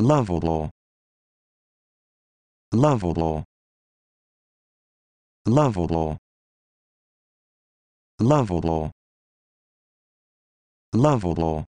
lovable lovable lovable lovable lovable